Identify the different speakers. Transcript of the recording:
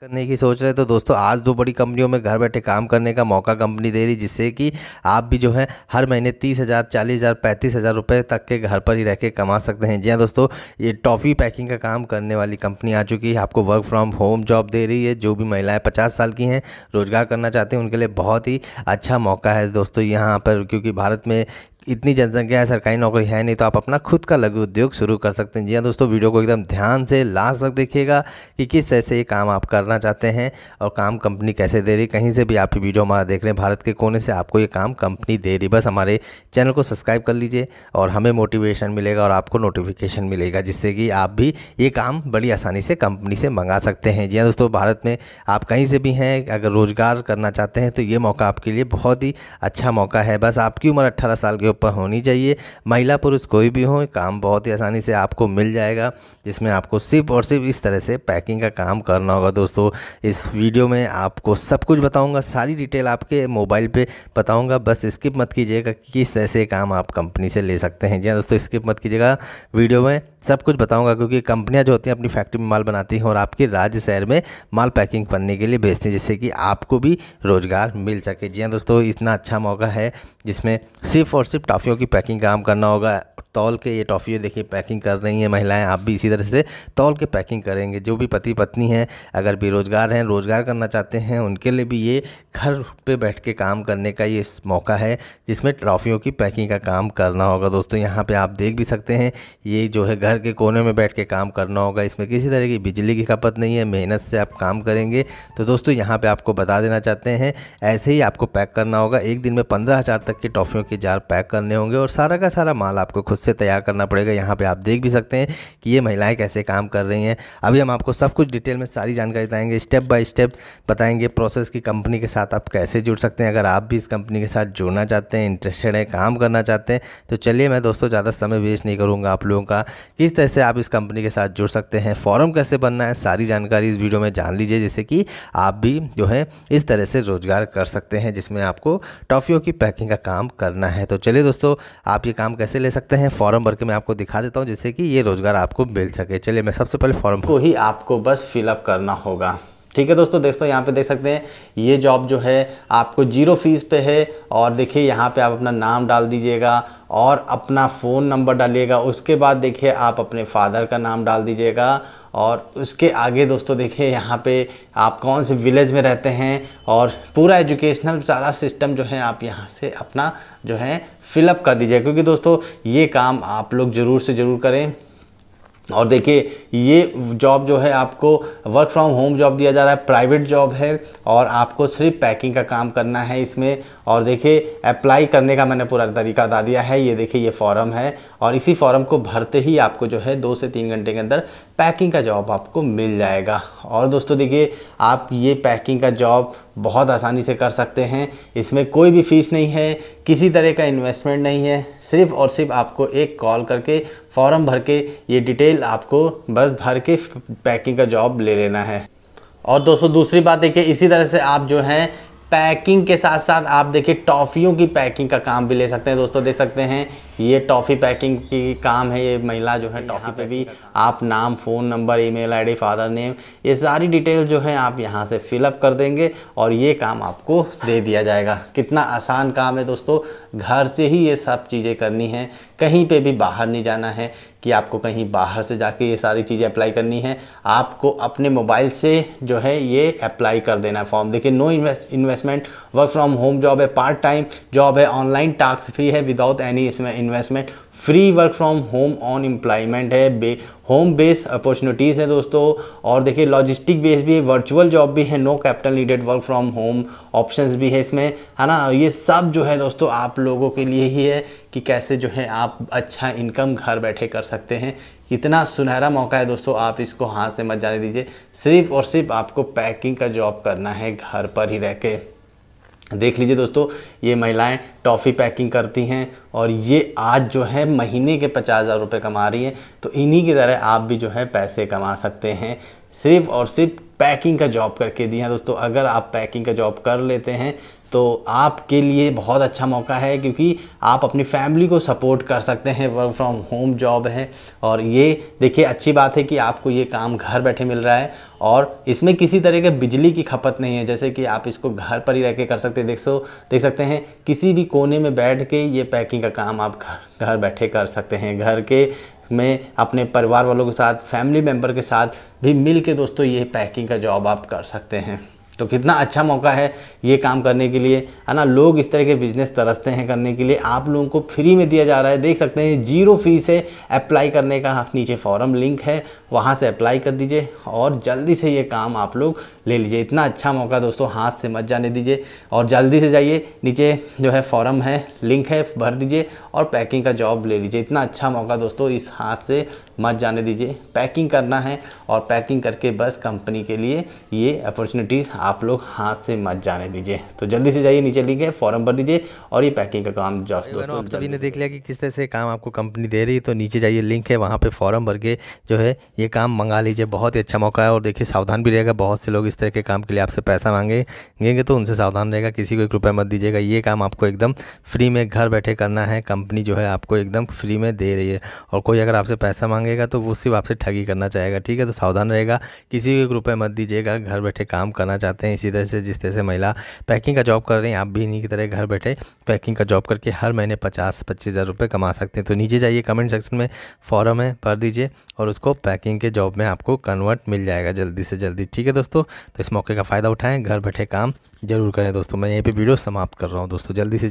Speaker 1: करने की सोच रहे हैं तो दोस्तों आज दो बड़ी कंपनियों में घर बैठे काम करने का मौका कंपनी दे रही जिससे कि आप भी जो है हर महीने तीस हज़ार चालीस हज़ार पैंतीस हज़ार रुपये तक के घर पर ही रह के कमा सकते हैं जी हाँ दोस्तों ये टॉफ़ी पैकिंग का काम करने वाली कंपनी आ चुकी है आपको वर्क फ्रॉम होम जॉब दे रही है जो भी महिलाएँ पचास साल की हैं रोज़गार करना चाहते हैं उनके लिए बहुत ही अच्छा मौका है दोस्तों यहाँ पर क्योंकि भारत में इतनी जनसंख्या है सरकारी नौकरी है नहीं तो आप अपना खुद का लघु उद्योग शुरू कर सकते हैं जी हाँ दोस्तों वीडियो को एकदम ध्यान से लास्ट तक देखिएगा कि किस तरह से ये काम आप करना चाहते हैं और काम कंपनी कैसे दे रही कहीं से भी आप ये वीडियो हमारा देख रहे हैं भारत के कोने से आपको ये काम कंपनी दे रही बस हमारे चैनल को सब्सक्राइब कर लीजिए और हमें मोटिवेशन मिलेगा और आपको नोटिफिकेशन मिलेगा जिससे कि आप भी ये काम बड़ी आसानी से कंपनी से मंगा सकते हैं जी हाँ दोस्तों भारत में आप कहीं से भी हैं अगर रोज़गार करना चाहते हैं तो ये मौका आपके लिए बहुत ही अच्छा मौका है बस आपकी उम्र अट्ठारह साल के ऊपर होनी चाहिए महिला पुरुष कोई भी हो काम बहुत ही आसानी से आपको मिल जाएगा जिसमें आपको सिर्फ और सिर्फ इस तरह से पैकिंग का काम करना होगा दोस्तों इस वीडियो में आपको सब कुछ बताऊँगा सारी डिटेल आपके मोबाइल पर बताऊँगा बस स्किप मत कीजिएगा कि किस तरह से काम आप कंपनी से ले सकते हैं जी हाँ, दोस्तों स्किप मत कीजिएगा वीडियो में सब कुछ बताऊंगा क्योंकि कंपनियां जो होती हैं अपनी फैक्ट्री में माल बनाती हैं और आपके राज्य शहर में माल पैकिंग करने के लिए भेजते हैं जिससे कि आपको भी रोज़गार मिल सके जी हाँ दोस्तों इतना अच्छा मौका है जिसमें सिर्फ और सिर्फ सिर्फ टाफ़ियों की पैकिंग काम करना होगा तौल के ये टॉफ़ी देखिए पैकिंग कर रही हैं महिलाएं आप भी इसी तरह से तौल के पैकिंग करेंगे जो भी पति पत्नी हैं अगर बेरोज़गार हैं रोज़गार करना चाहते हैं उनके लिए भी ये घर पे बैठ के काम करने का ये मौका है जिसमें ट्रॉफियों की पैकिंग का काम करना होगा दोस्तों यहाँ पर आप देख भी सकते हैं ये जो है घर के कोने में बैठ के काम करना होगा इसमें किसी तरह की बिजली की खपत नहीं है मेहनत से आप काम करेंगे तो दोस्तों यहाँ पर आपको बता देना चाहते हैं ऐसे ही आपको पैक करना होगा एक दिन में पंद्रह तक की टॉफ़ियों के जार पैक करने होंगे और सारा का सारा माल आपको खुद से से तैयार करना पड़ेगा यहाँ पे आप देख भी सकते हैं कि ये महिलाएं कैसे काम कर रही हैं अभी हम आपको सब कुछ डिटेल में सारी जानकारी बताएंगे स्टेप बाय स्टेप बताएंगे प्रोसेस की कंपनी के साथ आप कैसे जुड़ सकते हैं अगर आप भी इस कंपनी के साथ जुड़ना चाहते हैं इंटरेस्टेड है काम करना चाहते हैं तो चलिए मैं दोस्तों ज़्यादा समय वेस्ट नहीं करूँगा आप लोगों का किस तरह से आप इस कंपनी के साथ जुड़ सकते हैं फॉर्म कैसे बनना है सारी जानकारी इस वीडियो में जान लीजिए जैसे कि आप भी जो है इस तरह से रोज़गार कर सकते हैं जिसमें आपको टॉफ़ियों की पैकिंग का काम करना है तो चलिए दोस्तों आप ये काम कैसे ले सकते हैं हैं फॉर्म भर के मैं आपको दिखा देता हूँ जिससे कि ये रोज़गार आपको मिल सके चलिए मैं सबसे पहले फॉर्म
Speaker 2: को ही आपको बस फिलअप करना होगा ठीक है दोस्तों दोस्तों यहाँ पे देख सकते हैं ये जॉब जो है आपको जीरो फीस पे है और देखिए यहाँ पे आप अपना नाम डाल दीजिएगा और अपना फ़ोन नंबर डालिएगा उसके बाद देखिए आप अपने फादर का नाम डाल दीजिएगा और उसके आगे दोस्तों देखिए यहाँ पे आप कौन से विलेज में रहते हैं और पूरा एजुकेशनल सारा सिस्टम जो है आप यहाँ से अपना जो है फिलअप कर दीजिए क्योंकि दोस्तों ये काम आप लोग ज़रूर से ज़रूर करें और देखिए ये जॉब जो है आपको वर्क फ्रॉम होम जॉब दिया जा रहा है प्राइवेट जॉब है और आपको सिर्फ पैकिंग का काम करना है इसमें और देखिए अप्लाई करने का मैंने पूरा तरीका बता दिया है ये देखिए ये फॉर्म है और इसी फॉर्म को भरते ही आपको जो है दो से तीन घंटे के अंदर पैकिंग का जॉब आपको मिल जाएगा और दोस्तों देखिए आप ये पैकिंग का जॉब बहुत आसानी से कर सकते हैं इसमें कोई भी फ़ीस नहीं है किसी तरह का इन्वेस्टमेंट नहीं है सिर्फ और सिर्फ आपको एक कॉल करके फॉर्म भर के ये डिटेल आपको बस भर के पैकिंग का जॉब ले लेना है और दोस्तों दूसरी बात देखिए इसी तरह से आप जो हैं पैकिंग के साथ साथ आप देखिए टॉफ़ियों की पैकिंग का काम भी ले सकते हैं दोस्तों देख सकते हैं ये टॉफ़ी पैकिंग की काम है ये महिला जो है टॉफ़ी पे भी आप नाम phone number email ID father name ये सारी डिटेल जो है आप यहाँ से फिलअप कर देंगे और ये काम आपको दे दिया जाएगा कितना आसान काम है दोस्तों घर से ही ये सब चीज़ें करनी है कहीं पे भी बाहर नहीं जाना है कि आपको कहीं बाहर से जाके ये सारी चीज़ें अप्लाई करनी है आपको अपने मोबाइल से जो है ये अप्लाई कर देना है फॉर्म देखिए no investment work from home job है पार्ट टाइम जॉब है ऑनलाइन टास्क फ्री है विदाउट एनी इसमें investment free work from home on employment है बे होम बेस अपॉर्चुनिटीज़ है दोस्तों और देखिए लॉजिस्टिक बेस भी है वर्चुअल जॉब भी है no capital needed work from home options भी है इसमें है ना ये सब जो है दोस्तों आप लोगों के लिए ही है कि कैसे जो है आप अच्छा इनकम घर बैठे कर सकते हैं इतना सुनहरा मौका है दोस्तों आप इसको हाथ से मत जाने दीजिए सिर्फ और सिर्फ आपको पैकिंग का जॉब करना है घर पर ही रह के देख लीजिए दोस्तों ये महिलाएं टॉफ़ी पैकिंग करती हैं और ये आज जो है महीने के पचास हज़ार रुपये कमा रही हैं तो इन्हीं की तरह आप भी जो है पैसे कमा सकते हैं सिर्फ और सिर्फ पैकिंग का जॉब करके दी हैं दोस्तों अगर आप पैकिंग का जॉब कर लेते हैं तो आपके लिए बहुत अच्छा मौका है क्योंकि आप अपनी फैमिली को सपोर्ट कर सकते हैं वर्क फ्रॉम होम जॉब है और ये देखिए अच्छी बात है कि आपको ये काम घर बैठे मिल रहा है और इसमें किसी तरह के बिजली की खपत नहीं है जैसे कि आप इसको घर पर ही रह के कर सकते हैं देख सो देख सकते हैं किसी भी कोने में बैठ के ये पैकिंग का काम आप घर घर बैठे कर सकते हैं घर के में अपने परिवार वालों के साथ फैमिली मेम्बर के साथ भी मिल के दोस्तों ये पैकिंग का जॉब आप कर सकते हैं तो कितना अच्छा मौका है ये काम करने के लिए है ना लोग इस तरह के बिजनेस तरसते हैं करने के लिए आप लोगों को फ्री में दिया जा रहा है देख सकते हैं जीरो फीस है अप्लाई करने का नीचे फॉरम लिंक है वहाँ से अप्लाई कर दीजिए और जल्दी से ये काम आप लोग ले लीजिए इतना अच्छा मौका दोस्तों हाथ से मत जाने दीजिए और जल्दी से जाइए नीचे जो है फॉरम है लिंक है भर दीजिए और पैकिंग का जॉब ले लीजिए इतना अच्छा मौका दोस्तों इस हाथ से मत जाने दीजिए पैकिंग करना है और पैकिंग करके बस कंपनी के लिए ये अपॉर्चुनिटीज़ आप लोग हाथ से मत जाने दीजिए तो जल्दी से जाइए नीचे लिखे फॉर्म भर दीजिए और ये पैकिंग का काम दोस्तों आप सभी
Speaker 1: ने देख लिया कि किस तरह से काम आपको कंपनी दे रही है तो नीचे जाइए लिंक है वहाँ पर फॉर्म भर के जो है ये काम मंगा लीजिए बहुत ही अच्छा मौका है और देखिए सावधान भी रहेगा बहुत से लोग इस तरह के काम के लिए आपसे पैसा मांगेंगे तो उनसे सावधान रहेगा किसी को एक रुपये मत दीजिएगा ये काम आपको एकदम फ्री में घर बैठे करना है कंपनी जो है आपको एकदम फ्री में दे रही है और कोई अगर आपसे पैसा मांगे मांगेगा तो वो सिर्फ आपसे ठगी करना चाहेगा ठीक है तो सावधान रहेगा किसी को रुपये मत दीजिएगा घर बैठे काम करना चाहते हैं इसी तरह से जिस तरह से महिला पैकिंग का जॉब कर रही हैं आप भी इन्हीं की तरह घर बैठे पैकिंग का जॉब करके हर महीने पचास पच्चीस हज़ार रुपये कमा सकते हैं तो नीचे जाइए कमेंट सेक्शन में फॉरम है भर दीजिए और उसको पैकिंग के जॉब में आपको कन्वर्ट मिल जाएगा जल्दी से जल्दी ठीक है दोस्तों तो इस मौके का फ़ायदा उठाएँ घर बैठे काम जरूर करें दोस्तों मैं यहीं पर वीडियो समाप्त कर रहा हूँ दोस्तों जल्दी से